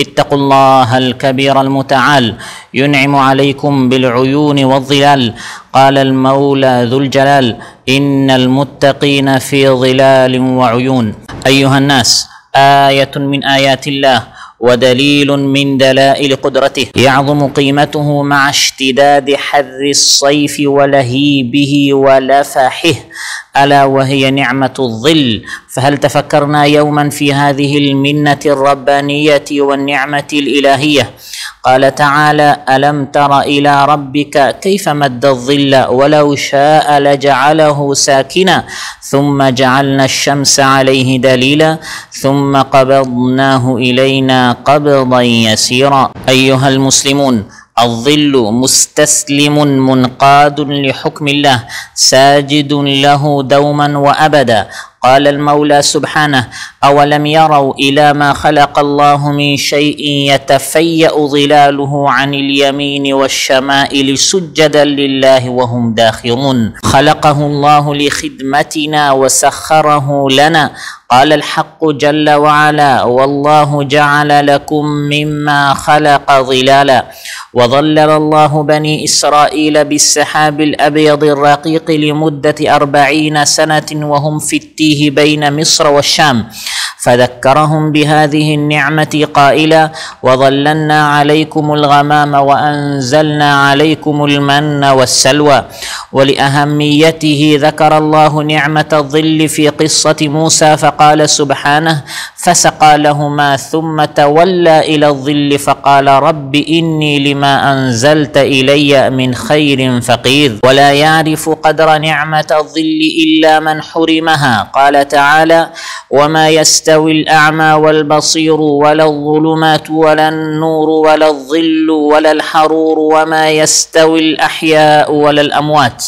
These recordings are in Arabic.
اتقوا الله الكبير المتعال ينعم عليكم بالعيون والظلال قال المولى ذو الجلال ان المتقين في ظلال وعيون ايها الناس ايه من ايات الله ودليل من دلائل قدرته يعظم قيمته مع اشتداد حر الصيف ولهيبه ولفحه الا وهي نعمه الظل فهل تفكرنا يوما في هذه المنه الربانيه والنعمه الالهيه قال تعالى الم تر الى ربك كيف مد الظل ولو شاء لجعله ساكنا ثم جعلنا الشمس عليه دليلا ثم قبضناه الينا قبضا يسيرا ايها المسلمون الظل مستسلم منقاد لحكم الله ساجد له دوما وابدا قال المولى سبحانه اولم يروا الى ما خلق الله من شيء يتفيا ظلاله عن اليمين والشمائل سجدا لله وهم داخرون خلقه الله لخدمتنا وسخره لنا قال الحق جل وعلا والله جعل لكم مما خلق ظلالا وظلل الله بني إسرائيل بالسحاب الأبيض الرقيق لمدة أربعين سنة وهم في التيه بين مصر والشام فذكرهم بهذه النعمة قائلا وظللنا عليكم الغمام وأنزلنا عليكم المن والسلوى ولاهميته ذكر الله نعمه الظل في قصه موسى فقال سبحانه فسقى لهما ثم تولى الى الظل فقال رب اني لما انزلت الي من خير فقير ولا يعرف قدر نعمه الظل الا من حرمها قال تعالى وما يستوي الاعمى والبصير ولا الظلمات ولا النور ولا الظل ولا الحرور وما يستوي الاحياء ولا الاموات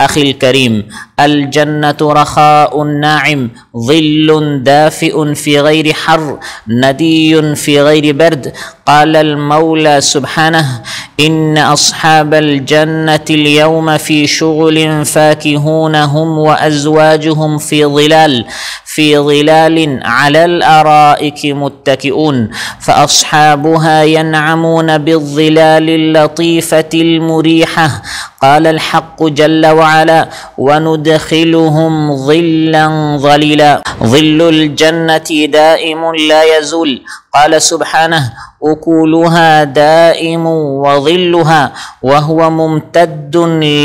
أخي الكريم الجنة رخاء ناعم ظل دافئ في غير حر ندي في غير برد قال المولى سبحانه ان اصحاب الجنه اليوم في شغل فاكهون هم وازواجهم في ظلال في ظلال على الارائك متكئون فاصحابها ينعمون بالظلال اللطيفه المريحه قال الحق جل وعلا وندخلهم ظلا ظليلا ظل الجنه دائم لا يزول قال سبحانه اكلها دائم وظلها وهو ممتد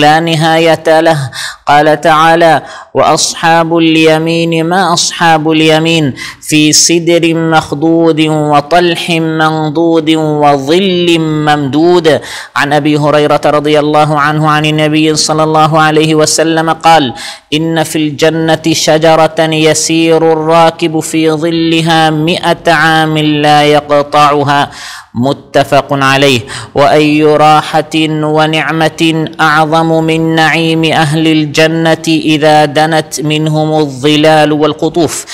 لا نهايه له قال تعالى واصحاب اليمين ما اصحاب اليمين في سدر مخضود وطلح منضود وظل ممدود عن ابي هريره رضي الله عنه عن النبي صلى الله عليه وسلم قال ان في الجنه شجره يسير الراكب في ظلها مئه عام لا يقطعها متفق عليه واي راحه ونعمه اعظم من نعيم اهل الجنه اذا دنت منهم الظلال والقطوف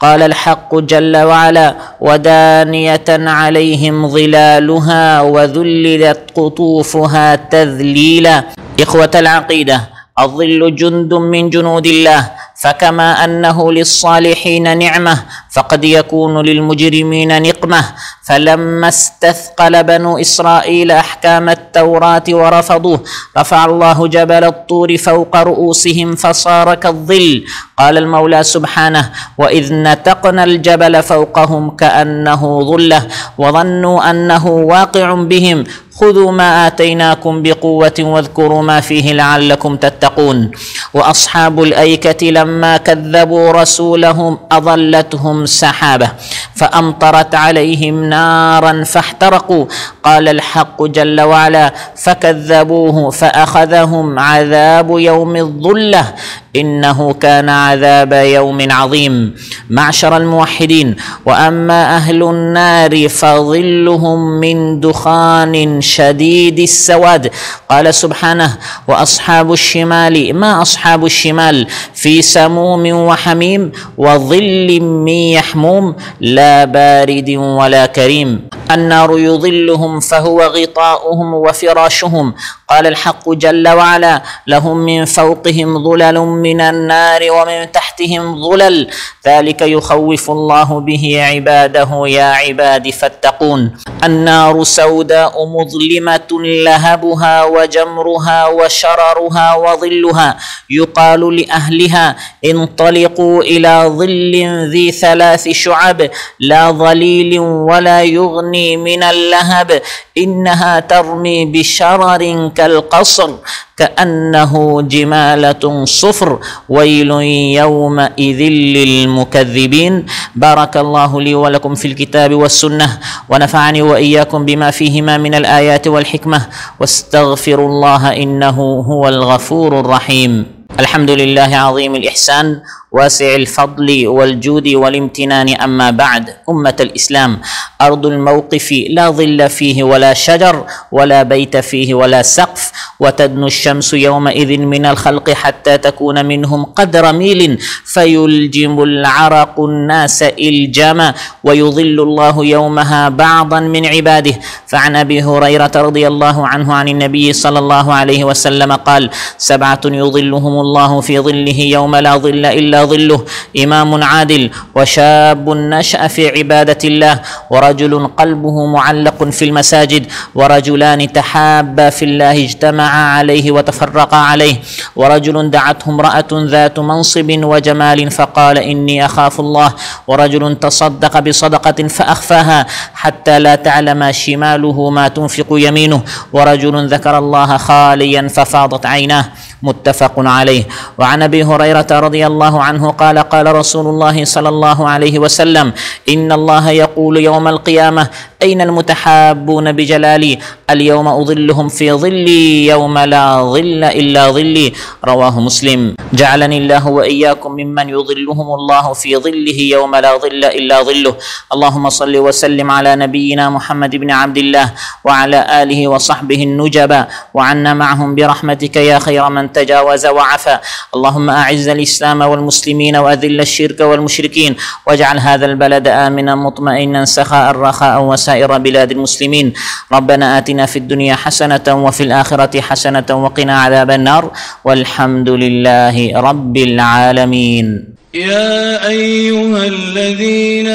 قال الحق جل وعلا ودانيه عليهم ظلالها وذللت قطوفها تذليلا اخوه العقيده الظل جند من جنود الله فكما انه للصالحين نعمه فقد يكون للمجرمين نقمه فلما استثقل بنو اسرائيل احكام التوراه ورفضوه رفع الله جبل الطور فوق رؤوسهم فصار كالظل قال المولى سبحانه واذ نتقنا الجبل فوقهم كانه ظله وظنوا انه واقع بهم خذوا ما اتيناكم بقوه واذكروا ما فيه لعلكم تتقون واصحاب الايكه لما كذبوا رسولهم اظلتهم سحابه فامطرت عليهم نارا فاحترقوا قال الحق جل وعلا فكذبوه فاخذهم عذاب يوم الظله انه كان عذاب يوم عظيم معشر الموحدين واما اهل النار فظلهم من دخان شديد السواد قال سبحانه واصحاب الشمال ما اصحاب الشمال في سموم وحميم وظل من يحموم لا بارد ولا كريم النار يظلهم فهو غطاؤهم وفراشهم قال الحق جل وعلا لهم من فوقهم ظلل من النار ومن تحتهم ظلل ذلك يخوف الله به عباده يا عباد فاتقون النار سوداء مظلمة لهبها وجمرها وشررها وظلها يقال لأهلها انطلقوا إلى ظل ذي ثلاث شعب لا ظليل ولا يغني من اللهب إنها ترمي بشرر ك كالقصر كأنه جمالة صفر ويل يومئذ للمكذبين بارك الله لي ولكم في الكتاب والسنة ونفعني وإياكم بما فيهما من الآيات والحكمة واستغفر الله إنه هو الغفور الرحيم الحمد لله عظيم الإحسان واسع الفضل والجود والامتنان اما بعد امه الاسلام ارض الموقف لا ظل فيه ولا شجر ولا بيت فيه ولا سقف وتدنو الشمس يومئذ من الخلق حتى تكون منهم قدر ميل فيلجم العرق الناس الجما ويظل الله يومها بعضا من عباده فعن ابي هريره رضي الله عنه عن النبي صلى الله عليه وسلم قال سبعه يظلهم الله في ظله يوم لا ظل الا ظله إمام عادل وشاب نشأ في عبادة الله ورجل قلبه معلق في المساجد ورجلان تحابا في الله اجتمعا عليه وتفرقا عليه ورجل دعته امرأة ذات منصب وجمال فقال إني أخاف الله ورجل تصدق بصدقة فأخفاها حتى لا تعلم شماله ما تنفق يمينه ورجل ذكر الله خاليا ففاضت عيناه متفق عليه وعن ابي هريره رضي الله عنه قال قال رسول الله صلى الله عليه وسلم ان الله يقول يوم القيامه أين المتحابون بجلالي اليوم أظلهم في ظلي يوم لا ظل إلا ظلي رواه مسلم جعلني الله وإياكم ممن يظلهم الله في ظله يوم لا ظل إلا ظله اللهم صل وسلم على نبينا محمد بن عبد الله وعلى آله وصحبه النجبة وعنا معهم برحمتك يا خير من تجاوز وعفا اللهم أعز الإسلام والمسلمين وأذل الشرك والمشركين واجعل هذا البلد آمنا مطمئنا سخاء رخاء وسهلا سائر بلاد المسلمين ربنا آتنا في الدنيا حسنة وفي الآخرة حسنة وقنا عذاب النار والحمد لله رب العالمين يا أيها الذين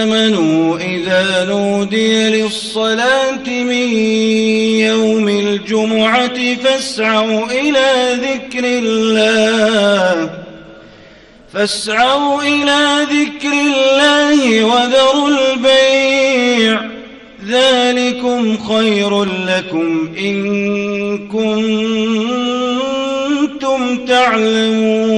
آمنوا إذا نودي للصلاة من يوم الجمعة فاسعوا إلى ذكر الله فاسعوا إلى ذكر الله وذروا البيع ذلكم خير لكم إن كنتم تعلمون